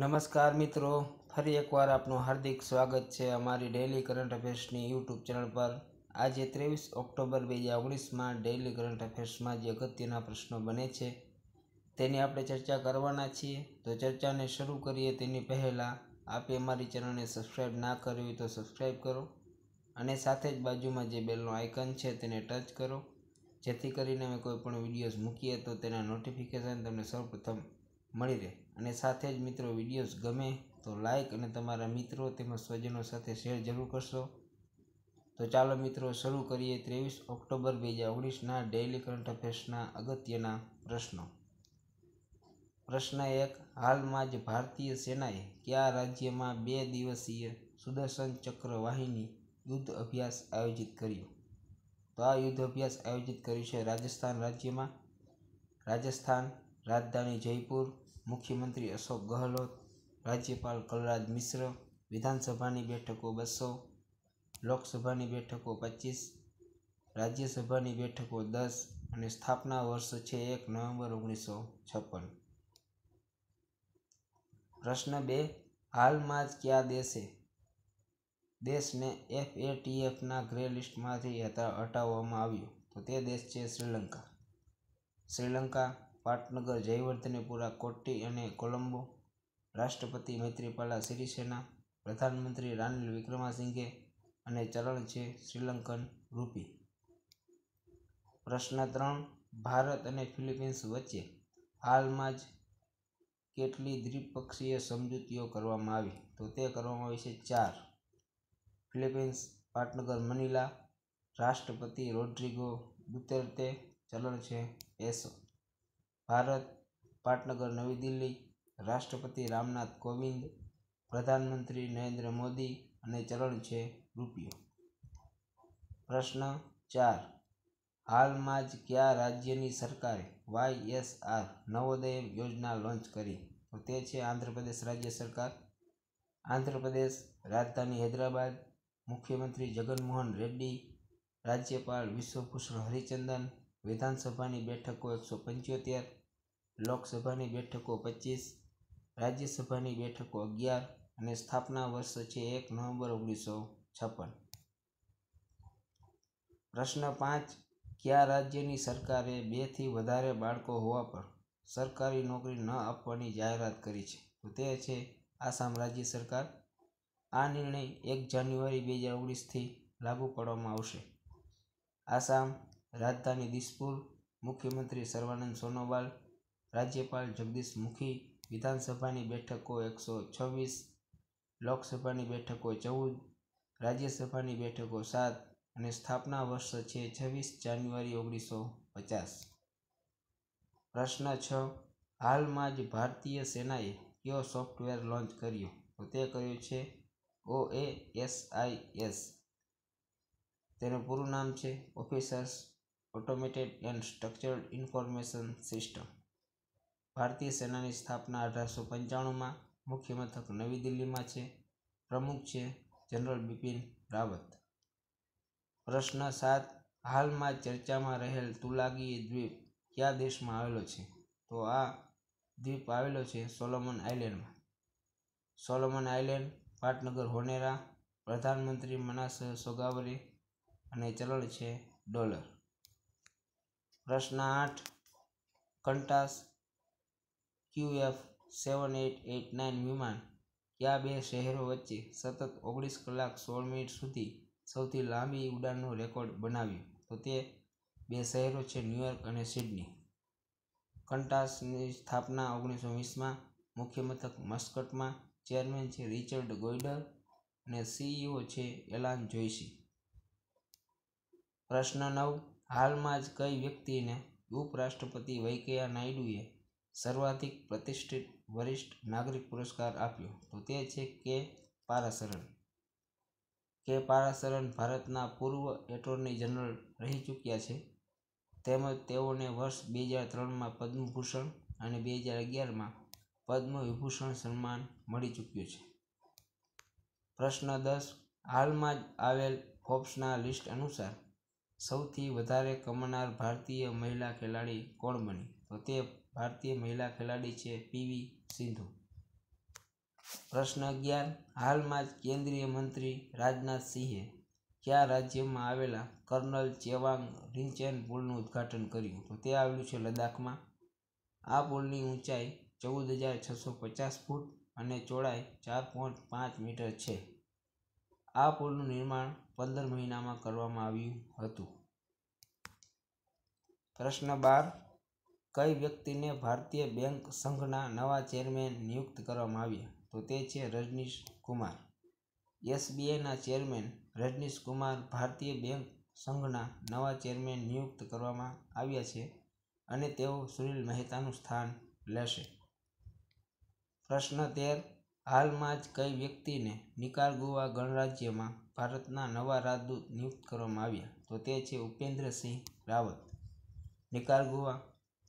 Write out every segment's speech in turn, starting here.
નમસ્કાર મિત્રો ફરી એકવાર આપનું હાર્દિક સ્વાગત છે અમારી ડેઇલી કરંટ અફેર્સની યુટ્યુબ ચેનલ પર આજે ત્રેવીસ ઓક્ટોબર બે હજાર ઓગણીસમાં ડેઇલી કરંટ અફેર્સમાં જે અગત્યના પ્રશ્નો બને છે તેની આપણે ચર્ચા કરવાના છીએ તો ચર્ચાને શરૂ કરીએ તેની પહેલાં આપે અમારી ચેનલને સબસ્ક્રાઈબ ના કરવી હોય તો સબસ્ક્રાઈબ કરો અને સાથે જ બાજુમાં જે બેલનો આઇકન છે તેને ટચ કરો જેથી કરીને અમે કોઈ પણ વિડીયોઝ મૂકીએ તો તેના નોટિફિકેશન તમને સૌપ્રથમ મળી રહે અને સાથે જ મિત્રો વિડીયોઝ ગમે તો લાઇક અને તમારા મિત્રો તેમજ સ્વજનો સાથે શેર જરૂર કરશો તો ચાલો મિત્રો શરૂ કરીએ ત્રેવીસ ઓક્ટોબર બે હજાર ઓગણીસના ડેઇલી કરંટ અફેર્સના અગત્યના પ્રશ્નો પ્રશ્ન એક હાલમાં જ ભારતીય સેનાએ કયા રાજ્યમાં બે દિવસીય સુદર્શન ચક્ર વાહિની યુદ્ધ અભ્યાસ આયોજિત કર્યું તો આ યુદ્ધ અભ્યાસ આયોજિત કર્યું છે રાજસ્થાન રાજ્યમાં રાજસ્થાન રાજધાની જયપુર મુખ્યમંત્રી અશોક ગહલોત રાજ્યપાલ કલરાજ મિશ્ર વિધાનસભાની બેઠકો બસો લોકસભાની બેઠકો પચીસ રાજ્યસભાની બેઠકો દસ અને સ્થાપના વર્ષ છે એક નવેમ્બર ઓગણીસો છપ્પન પ્રશ્ન બે હાલમાં જ કયા દેશે દેશને એફએટીએફના ગ્રે લિસ્ટમાંથી હટાવવામાં આવ્યું તો તે દેશ છે શ્રીલંકા શ્રીલંકા પાટનગર જયવર્ધનેપુરા કોટ્ટી અને કોલંબો રાષ્ટ્રપતિ મૈત્રીપાલા સિરિસેના પ્રધાનમંત્રી રાનિલ વિક્રમાસિંઘે અને ચલણ છે શ્રીલંકન રૂપી પ્રશ્ન ત્રણ ભારત અને ફિલિપિન્સ વચ્ચે હાલમાં જ કેટલી દ્વિપક્ષીય સમજૂતીઓ કરવામાં આવી તો તે કરવામાં આવી છે ચાર ફિલિપિન્સ પાટનગર મનીલા રાષ્ટ્રપતિ રોડ્રિગો દુતેર્તે ચલણ છે એસો ભારત પાટનગર નવી દિલ્હી રાષ્ટ્રપતિ રામનાથ કોવિંદ પ્રધાનમંત્રી નરેન્દ્ર મોદી અને ચલણ છે રૂપિયો પ્રશ્ન ચાર હાલમાં જ કયા રાજ્યની સરકારે વાય એસ આર નવોદય યોજના લોન્ચ કરી તો તે છે આંધ્રપ્રદેશ રાજ્ય સરકાર આંધ્રપ્રદેશ રાજધાની હૈદરાબાદ મુખ્યમંત્રી જગનમોહન રેડ્ડી રાજ્યપાલ વિશ્વભૂષણ હરિચંદન વિધાનસભાની બેઠકો એકસો પંચોતેર લોકસભાની બેઠકો પચીસ રાજ્યસભાની બેઠકો અગિયાર અને સ્થાપના વર્ષ છે એક નવેમ્બર ઓગણીસો છપ્પન પ્રશ્ન પાંચ કયા રાજ્યની સરકારે બેથી વધારે બાળકો હોવા પર સરકારી નોકરી ન આપવાની જાહેરાત કરી છે તો તે છે આસામ રાજ્ય સરકાર આ નિર્ણય એક જાન્યુઆરી બે હજાર ઓગણીસથી લાગુ પાડવામાં આવશે આસામ રાજધાની દિસપુર મુખ્યમંત્રી સર્વાનંદ સોનોવાલ રાજ્યપાલ જગદીશ મુખી વિધાનસભાની બેઠકો એકસો છવ્વીસ લોકસભાની બેઠકો ચૌદ રાજ્યસભાની બેઠકો સાત અને સ્થાપના વર્ષ છે છવ્વીસ જાન્યુઆરી ઓગણીસો પચાસ પ્રશ્ન છ હાલમાં જ ભારતીય સેનાએ કયો સોફ્ટવેર લોન્ચ કર્યો તો તે કર્યું છે ઓ એ એસ આઈ એસ તેનું પૂરું નામ છે officers automated and structured information system ભારતીય સેનાની સ્થાપના અઢારસો પંચાણુંમાં મુખ્ય મથક નવી દિલ્હીમાં છે પ્રમુખ છે જનરલ બિપિન રાવત પ્રશ્ન સાત હાલમાં ચર્ચામાં રહેલ તુલાગી દ્વીપ કયા દેશમાં આવેલો છે તો આ દ્વીપ આવેલો છે સોલોમન આઇલેન્ડમાં સોલોમન આઇલેન્ડ પાટનગર હોનેરા પ્રધાનમંત્રી મનાસ સોગાવરી અને ચલણ છે ડોલર પ્રશ્ન આઠ Qantas QF seven eight eight nine વિમાન કયા બે શહેરો વચ્ચે સતત ઓગણીસ કલાક સોળ મિનિટ સુધી સૌથી લાંબી ઉડાનનો રેકોર્ડ બનાવ્યો તો તે બે શહેરો છે ન્યૂયોર્ક અને સિડની કંટાસની સ્થાપના ઓગણીસો વીસમાં મુખ્યમથક મસ્કટમાં ચેરમેન છે રિચર્ડ ગોઇડર અને સીઈઓ છે એલાન જોઈસી પ્રશ્ન નવ હાલમાં જ કઈ વ્યક્તિને ઉપરાષ્ટ્રપતિ વૈંકેયા નાયડુએ સર્વાધિક પ્રતિષ્ઠિત વરિષ્ઠ નાગરિક પુરસ્કાર આપ્યો તો તે છે કે પારાસરન કે પારાસરન ભારતના પૂર્વ એટોર્ની જનરલ રહી ચૂક્યા છે તેમજ તેઓને વર્ષ બે હજાર ત્રણમાં પદ્મભૂષણ અને બે હજાર અગિયારમાં પદ્મ વિભૂષણ સન્માન મળી ચૂક્યું છે પ્રશ્ન દસ હાલમાં જ આવેલ ફોર્બ્સના લિસ્ટ અનુસાર સૌથી વધારે કમાનાર ભારતીય મહિલા ખેલાડી કોણ બની તો તે ભારતીય મહિલા ખેલાડી છે પીવી સિંધુ પ્રશ્ન અગિયાર હાલમાં જ કેન્દ્રીય મંત્રી રાજનાથ સિંહે કયા રાજ્યમાં આવેલા કર્નલ ચેવાંગ રિંચેન પુલનું ઉદ્ઘાટન કર્યું તો તે આવેલું છે લદ્દાખમાં આ પુલની ઊંચાઈ ચૌદ હજાર છસો પચાસ ફૂટ અને ચોળાઈ ચાર પોઈન્ટ પાંચ મીટર છે આ પુલનું નિર્માણ પંદર મહિનામાં કરવામાં આવ્યું હતું પ્રશ્ન બાર કઈ વ્યક્તિને ભારતીય બેંક સંઘના નવા ચેરમેન નિયુક્ત કરવામાં આવ્યા તો તે છે રજનીશ કુમાર એસબીઆઈના ચેરમેન રજનીશ કુમાર ભારતીય બેંક સંઘના નવા ચેરમેન નિયુક્ત કરવામાં આવ્યા છે અને તેઓ સુનિલ મહેતાનું સ્થાન લેશે પ્રશ્ન તેર હાલમાં જ કઈ વ્યક્તિને ગોવા ગણરાજ્યમાં ભારતના નવા રાજદૂત નિયુક્ત કરવામાં આવ્યા તો તે છે ઉપેન્દ્રસિંહ રાવત ગોવા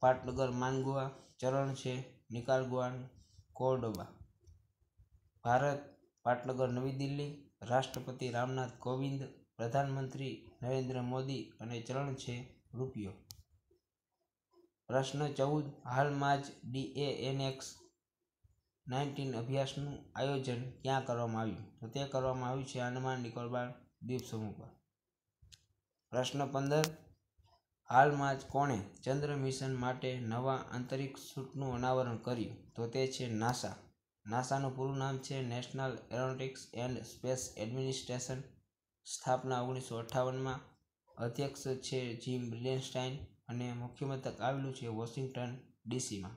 પાટનગર માનગુઆ ચરણ છે નિકારગુઆનું કોર્ડોબા ભારત પાટનગર નવી દિલ્હી રાષ્ટ્રપતિ રામનાથ કોવિંદ પ્રધાનમંત્રી નરેન્દ્ર મોદી અને ચરણ છે રૂપિયો પ્રશ્ન ચૌદ હાલમાં જ ડીએએનએક્સ નાઇન્ટીન અભ્યાસનું આયોજન ક્યાં કરવામાં આવ્યું તો તે કરવામાં આવ્યું છે આંદમાન નિકોબાર દ્વીપ સમૂહ પર પ્રશ્ન પંદર હાલમાં જ કોણે ચંદ્ર મિશન માટે નવા આંતરિક સૂટનું અનાવરણ કર્યું તો તે છે નાસા નાસાનું પૂરું નામ છે National Aeronautics and Space Administration સ્થાપના ઓગણીસો અઠ્ઠાવનમાં અધ્યક્ષ છે જીમ બ્રિલેન્સ્ટાઇન અને મુખ્ય મથક આવેલું છે વોશિંગ્ટન ડીસીમાં